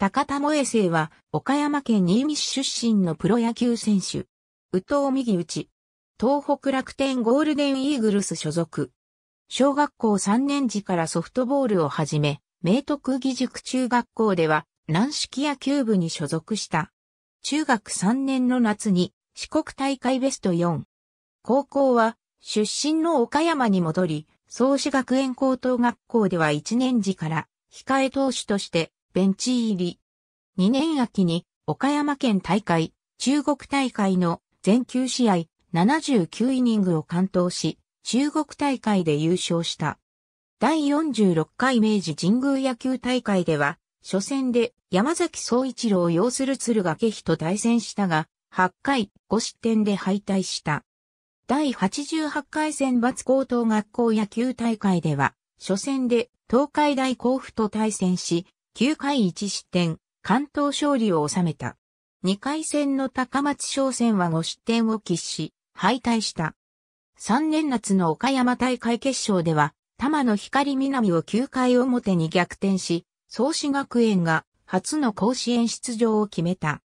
高田萌生は、岡山県新見市出身のプロ野球選手。宇藤右内。東北楽天ゴールデンイーグルス所属。小学校3年時からソフトボールを始め、明徳義塾中学校では、軟式野球部に所属した。中学3年の夏に、四国大会ベスト4。高校は、出身の岡山に戻り、創志学園高等学校では1年時から、控え投手として、ベンチ入り。2年秋に岡山県大会、中国大会の全9試合79イニングを完投し、中国大会で優勝した。第46回明治神宮野球大会では、初戦で山崎総一郎を擁する鶴掛飛と対戦したが、8回5失点で敗退した。第88回選抜高等学校野球大会では、初戦で東海大甲府と対戦し、9回1失点、関東勝利を収めた。2回戦の高松商戦は5失点を喫し、敗退した。3年夏の岡山大会決勝では、玉野光南を9回表に逆転し、創志学園が初の甲子園出場を決めた。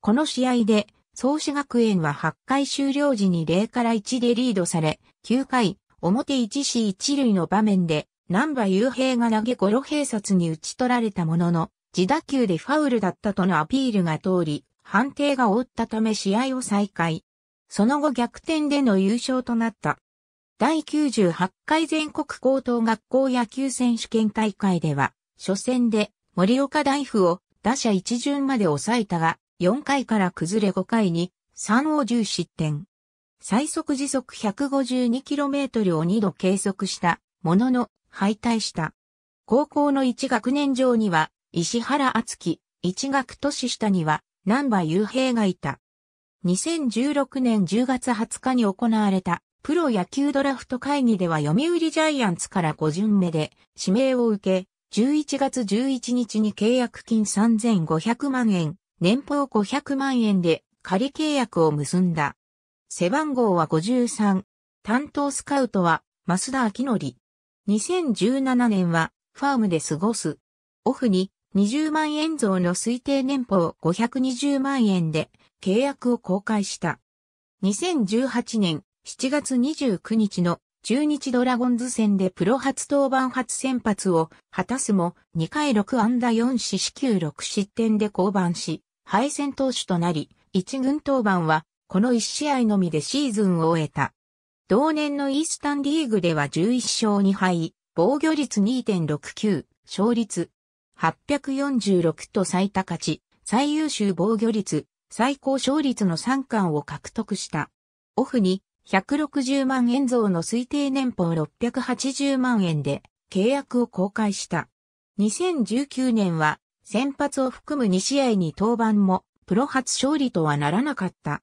この試合で、創志学園は8回終了時に0から1でリードされ、9回、表1死1塁の場面で、南波雄平が投げゴロ併殺に打ち取られたものの、自打球でファウルだったとのアピールが通り、判定が追ったため試合を再開。その後逆転での優勝となった。第98回全国高等学校野球選手権大会では、初戦で森岡大夫を打者一巡まで抑えたが、4回から崩れ5回に3を10失点。最速時速 152km を2度計測したものの、敗退した。高校の一学年上には、石原敦樹、一学年下には、南波雄平がいた。2016年10月20日に行われた、プロ野球ドラフト会議では読売ジャイアンツから5巡目で指名を受け、11月11日に契約金3500万円、年俸500万円で仮契約を結んだ。背番号は53。担当スカウトは増田明則。2017年はファームで過ごす。オフに20万円増の推定年俸520万円で契約を公開した。2018年7月29日の中日ドラゴンズ戦でプロ初登板初先発を果たすも2回6安打4四死球6失点で降板し、敗戦投手となり、1軍登板はこの1試合のみでシーズンを終えた。同年のイースタンリーグでは11勝2敗、防御率2.69、勝率846と最多勝ち、最優秀防御率、最高勝率の3冠を獲得した。オフに160万円増の推定年俸680万円で契約を公開した。2019年は先発を含む2試合に登板もプロ初勝利とはならなかった。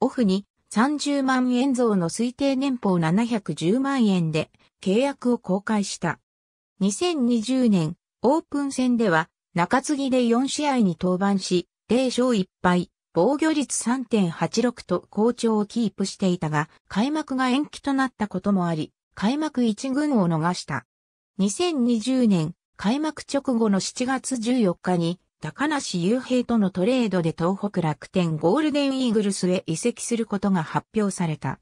オフに30万円増の推定年俸710万円で契約を公開した。2020年、オープン戦では中継ぎで4試合に登板し、0勝1敗、防御率3.86と好調をキープしていたが、開幕が延期となったこともあり、開幕1軍を逃した。2020年、開幕直後の7月14日に、高梨雄平とのトレードで東北楽天ゴールデンイーグルスへ移籍することが発表された。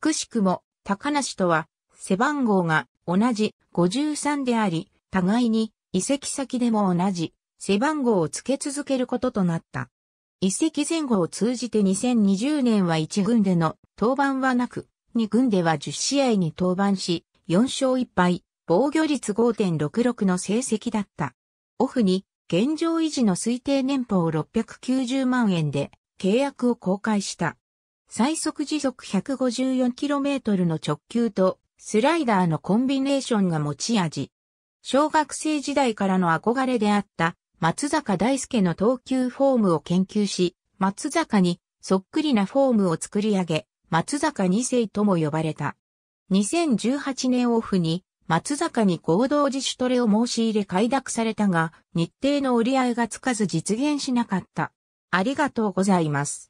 くしくも、高梨とは、背番号が同じ53であり、互いに移籍先でも同じ背番号を付け続けることとなった。移籍前後を通じて2020年は1軍での登板はなく、2軍では10試合に登板し、4勝1敗、防御率5.66の成績だった。オフに現状維持の推定年俸690万円で契約を公開した。最速時速 154km の直球とスライダーのコンビネーションが持ち味。小学生時代からの憧れであった松坂大輔の投球フォームを研究し、松坂にそっくりなフォームを作り上げ、松坂2世とも呼ばれた。2018年オフに松坂に合同自主トレを申し入れ快諾されたが、日程の折り合いがつかず実現しなかった。ありがとうございます。